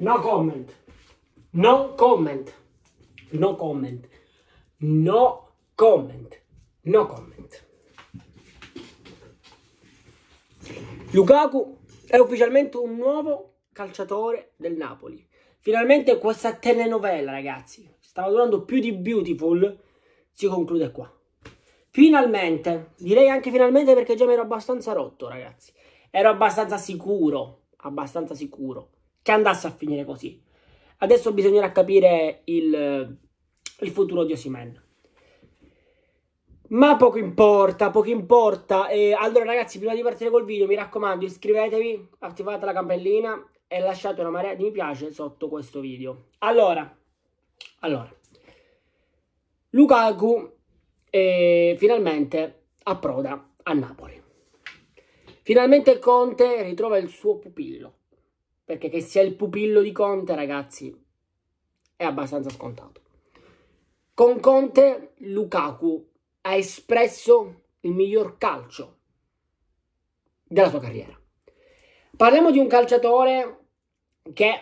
No comment. No comment. No comment. No comment. No comment. Lukaku è ufficialmente un nuovo calciatore del Napoli. Finalmente questa telenovela, ragazzi, stava durando più di Beautiful, si conclude qua. Finalmente, direi anche finalmente perché già mi ero abbastanza rotto, ragazzi. Ero abbastanza sicuro, abbastanza sicuro che andasse a finire così. Adesso bisognerà capire il, il futuro di Osimen. Ma poco importa, poco importa. E allora ragazzi, prima di partire col video, mi raccomando, iscrivetevi, attivate la campanellina e lasciate una marea di mi piace sotto questo video. Allora, allora. Lukaku eh, finalmente approda a Napoli. Finalmente Conte ritrova il suo pupillo. Perché che sia il pupillo di Conte, ragazzi, è abbastanza scontato. Con Conte, Lukaku ha espresso il miglior calcio della sua carriera. Parliamo di un calciatore che,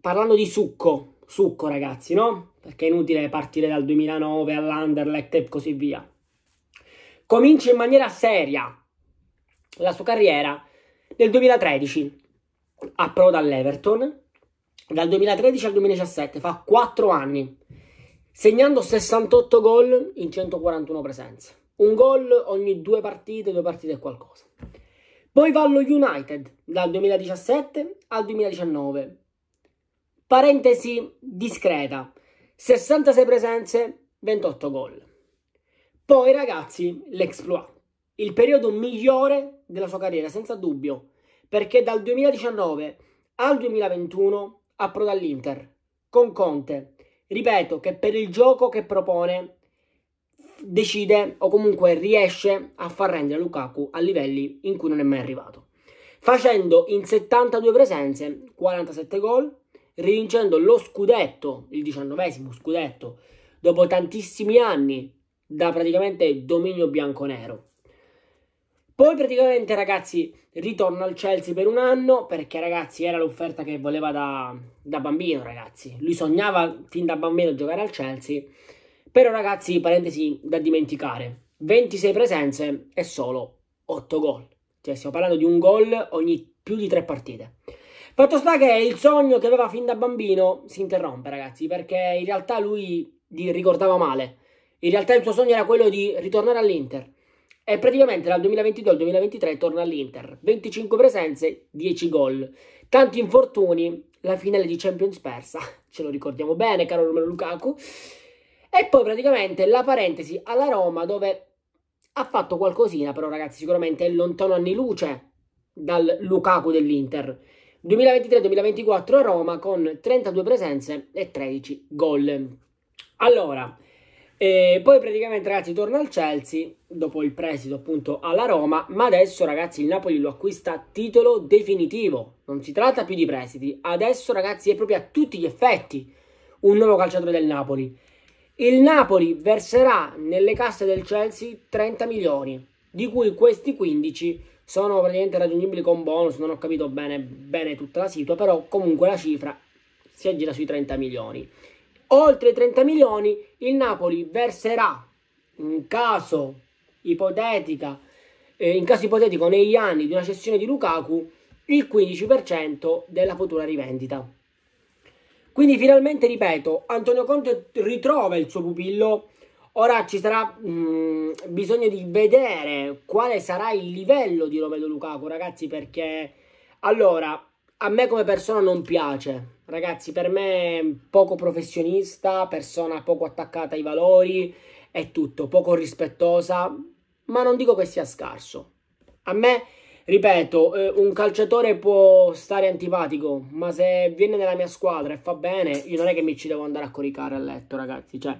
parlando di succo, succo ragazzi, no? Perché è inutile partire dal 2009 all'Anderlecht e così via. Comincia in maniera seria la sua carriera nel 2013 approda all'Everton dal 2013 al 2017, fa 4 anni, segnando 68 gol in 141 presenze. Un gol ogni due partite, due partite e qualcosa. Poi va allo United dal 2017 al 2019. Parentesi discreta, 66 presenze, 28 gol. Poi ragazzi, l'exploit, il periodo migliore della sua carriera, senza dubbio perché dal 2019 al 2021 approda all'Inter con Conte. Ripeto che per il gioco che propone decide o comunque riesce a far rendere Lukaku a livelli in cui non è mai arrivato. Facendo in 72 presenze 47 gol, rivincendo lo scudetto, il 19 scudetto, dopo tantissimi anni da praticamente dominio bianco-nero. Poi praticamente ragazzi ritorna al Chelsea per un anno perché ragazzi era l'offerta che voleva da, da, bambino ragazzi. Lui sognava fin da bambino giocare al Chelsea. Però ragazzi, parentesi da dimenticare, 26 presenze e solo 8 gol. Cioè stiamo parlando di un gol ogni più di 3 partite. Fatto sta che il sogno che aveva fin da bambino si interrompe ragazzi perché in realtà lui ricordava male. In realtà il suo sogno era quello di ritornare all'Inter e eh, praticamente dal 2022 al 2023 torna all'Inter. 25 presenze, 10 gol. Tanti infortuni, la finale di Champions persa, ce lo ricordiamo bene, caro Romero Lukaku. E poi praticamente la parentesi alla Roma dove ha fatto qualcosina, però ragazzi sicuramente è lontano anni luce dal Lukaku dell'Inter. 2023-2024 a Roma con 32 presenze e 13 gol. Allora, e poi praticamente ragazzi torna al Chelsea dopo il prestito appunto alla Roma, ma adesso ragazzi il Napoli lo acquista a titolo definitivo, non si tratta più di prestiti, adesso ragazzi è proprio a tutti gli effetti un nuovo calciatore del Napoli. Il Napoli verserà nelle casse del Chelsea 30 milioni, di cui questi 15 sono praticamente raggiungibili con bonus, non ho capito bene, bene tutta la situazione, però comunque la cifra si aggira sui 30 milioni oltre 30 milioni il Napoli verserà in caso ipotetica eh, in caso ipotetico negli anni di una cessione di Lukaku il 15% della futura rivendita. Quindi finalmente ripeto, Antonio Conte ritrova il suo pupillo. Ora ci sarà mh, mm, bisogno di vedere quale sarà il livello di Romelu Lukaku, ragazzi, perché allora a me come persona non piace. Ragazzi, per me poco professionista, persona poco attaccata ai valori è tutto, poco rispettosa, ma non dico che sia scarso. A me, ripeto, eh, un calciatore può stare antipatico, ma se viene nella mia squadra e fa bene, io non è che mi ci devo andare a coricare a letto, ragazzi, cioè,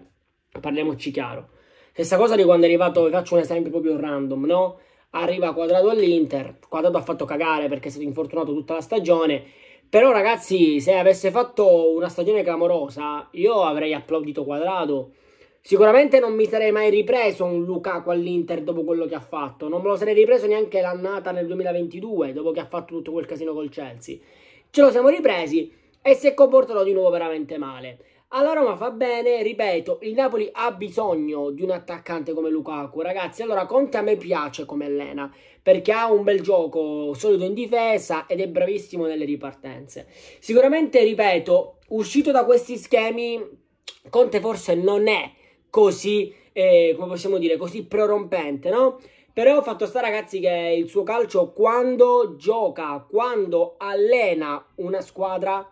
parliamoci chiaro. Stessa cosa di quando è arrivato, vi faccio un esempio proprio random, no? arriva quadrato all'Inter, quadrato ha fatto cagare perché è stato infortunato tutta la stagione, però ragazzi se avesse fatto una stagione clamorosa io avrei applaudito quadrato, sicuramente non mi sarei mai ripreso un Lukaku all'Inter dopo quello che ha fatto, non me lo sarei ripreso neanche l'annata nel 2022 dopo che ha fatto tutto quel casino col Chelsea, ce lo siamo ripresi e si è comportato di nuovo veramente male. Alla Roma fa bene, ripeto, il Napoli ha bisogno di un attaccante come Lukaku, ragazzi. Allora, Conte a me piace come allena, perché ha un bel gioco, solido in difesa ed è bravissimo nelle ripartenze. Sicuramente, ripeto, uscito da questi schemi, Conte forse non è così, eh, come possiamo dire, così prorompente, no? Però fatto sta ragazzi che il suo calcio quando gioca, quando allena una squadra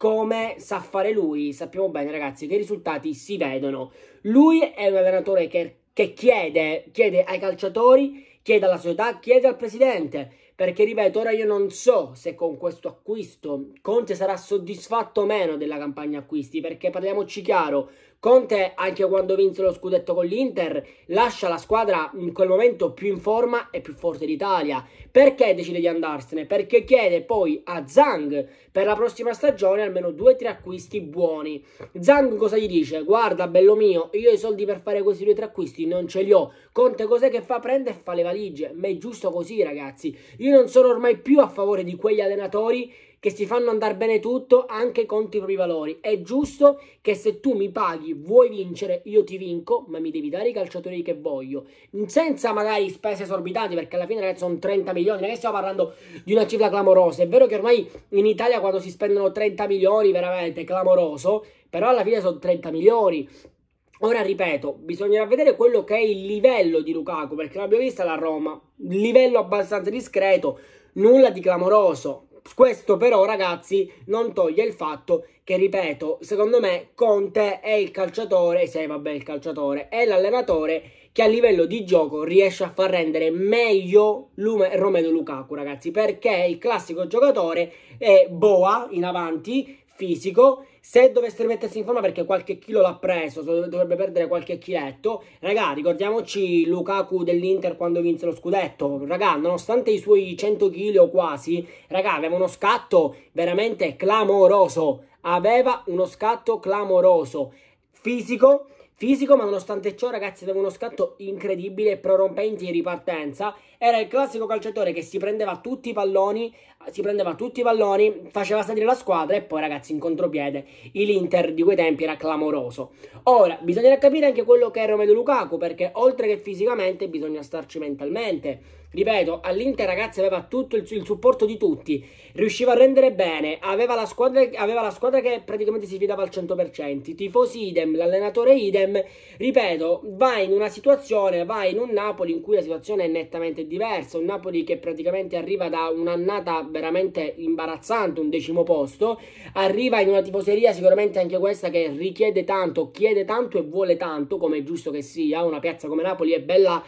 come sa fare lui, sappiamo bene ragazzi che i risultati si vedono. Lui è un allenatore che, che chiede, chiede ai calciatori, chiede alla società, chiede al presidente, perché ripeto, ora io non so se con questo acquisto Conte sarà soddisfatto o meno della campagna acquisti, perché parliamoci chiaro, Conte, anche quando vinse lo scudetto con l'Inter, lascia la squadra in quel momento più in forma e più forte d'Italia. Perché decide di andarsene? Perché chiede poi a Zhang per la prossima stagione almeno due o tre acquisti buoni. Zhang cosa gli dice? Guarda, bello mio, io i soldi per fare questi due o tre acquisti non ce li ho. Conte cos'è che fa? Prende e fa le valigie. Ma è giusto così, ragazzi. Io non sono ormai più a favore di quegli allenatori che si fanno andare bene tutto anche contro i propri valori. È giusto che se tu mi paghi, vuoi vincere, io ti vinco, ma mi devi dare i calciatori che voglio, senza magari spese esorbitanti, perché alla fine ragazzi sono 30 milioni, non è che stiamo parlando di una cifra clamorosa. È vero che ormai in Italia quando si spendono 30 milioni, veramente clamoroso, però alla fine sono 30 milioni. Ora ripeto, bisognerà vedere quello che è il livello di Lukaku, perché l'abbiamo vista la Roma, livello abbastanza discreto, nulla di clamoroso. Questo però ragazzi non toglie il fatto che ripeto, secondo me Conte è il calciatore, se vabbè il calciatore, è l'allenatore che a livello di gioco riesce a far rendere meglio Lume, Romelu Lukaku ragazzi perché il classico giocatore è boa in avanti, fisico, se dovesse rimettersi in forma perché qualche chilo l'ha preso, dovrebbe perdere qualche chiletto, raga, ricordiamoci Lukaku dell'Inter quando vinse lo scudetto, raga, nonostante i suoi 100 kg o quasi, raga, aveva uno scatto veramente clamoroso, aveva uno scatto clamoroso, fisico, fisico, ma nonostante ciò, ragazzi, aveva uno scatto incredibile, prorompente in ripartenza era il classico calciatore che si prendeva tutti i palloni, si prendeva tutti i palloni, faceva salire la squadra e poi ragazzi in contropiede l'Inter di quei tempi era clamoroso. Ora, bisognerà capire anche quello che è Romelu Lukaku perché oltre che fisicamente bisogna starci mentalmente. Ripeto, all'Inter ragazzi aveva tutto il, il, supporto di tutti, riusciva a rendere bene, aveva la, squadra, aveva la squadra che praticamente si fidava al 100%, i tifosi idem, l'allenatore idem, ripeto, va in una situazione, va in un Napoli in cui la situazione è nettamente diversa, un Napoli che praticamente arriva da un'annata veramente imbarazzante, un decimo posto, arriva in una tifoseria sicuramente anche questa che richiede tanto, chiede tanto e vuole tanto, come è giusto che sia, una piazza come Napoli è bella,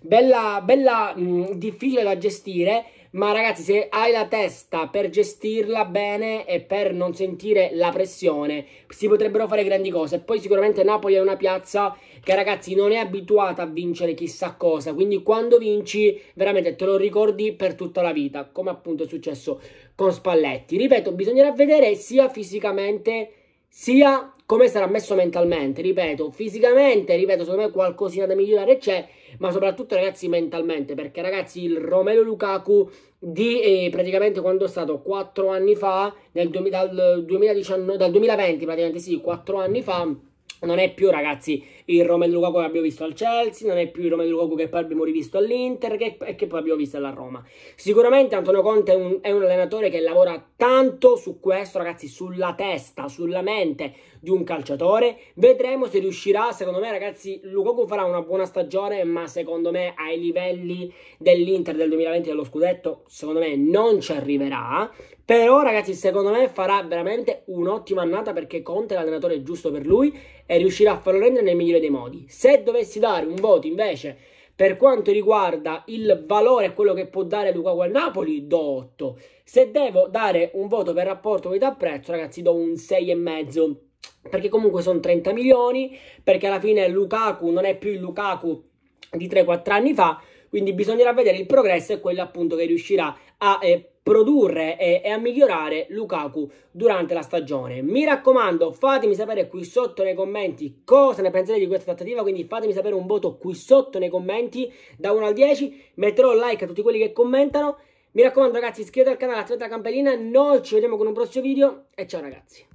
bella, bella mh, difficile da gestire ma ragazzi se hai la testa per gestirla bene e per non sentire la pressione si potrebbero fare grandi cose. Poi sicuramente Napoli è una piazza che ragazzi non è abituata a vincere chissà cosa, quindi quando vinci veramente te lo ricordi per tutta la vita, come appunto è successo con Spalletti. Ripeto, bisognerà vedere sia fisicamente sia come sarà messo mentalmente, ripeto, fisicamente, ripeto, secondo me qualcosina da migliorare c'è, ma soprattutto ragazzi mentalmente, perché ragazzi il Romelu Lukaku di eh, praticamente quando è stato 4 anni fa, nel, dal, 2019, dal 2020 praticamente sì, 4 anni fa, non è più, ragazzi, il Romelu Lukaku che abbiamo visto al Chelsea, non è più il Romelu Lukaku che poi abbiamo rivisto all'Inter che, e che poi abbiamo visto alla Roma. Sicuramente Antonio Conte è un, è un allenatore che lavora tanto su questo, ragazzi, sulla testa, sulla mente, di un calciatore. Vedremo se riuscirà. Secondo me, ragazzi, Lukaku farà una buona stagione, ma secondo me ai livelli dell'Inter del 2020 dello scudetto, secondo me non ci arriverà. Però, ragazzi, secondo me farà veramente un'ottima annata perché Conte è l'allenatore giusto per lui e riuscirà a farlo rendere nel migliore dei modi. Se dovessi dare un voto invece per quanto riguarda il valore e quello che può dare Lukaku al Napoli, do 8. Se devo dare un voto per rapporto qualità-prezzo, ragazzi, do un 6,5 perché comunque sono 30 milioni, perché alla fine Lukaku non è più il Lukaku di 3-4 anni fa, quindi bisognerà vedere il progresso e quello appunto che riuscirà a eh, produrre e, e, a migliorare Lukaku durante la stagione. Mi raccomando, fatemi sapere qui sotto nei commenti cosa ne pensate di questa trattativa, quindi fatemi sapere un voto qui sotto nei commenti da 1 al 10, metterò like a tutti quelli che commentano. Mi raccomando ragazzi, iscrivetevi al canale, attivate la campanellina, noi ci vediamo con un prossimo video e ciao ragazzi.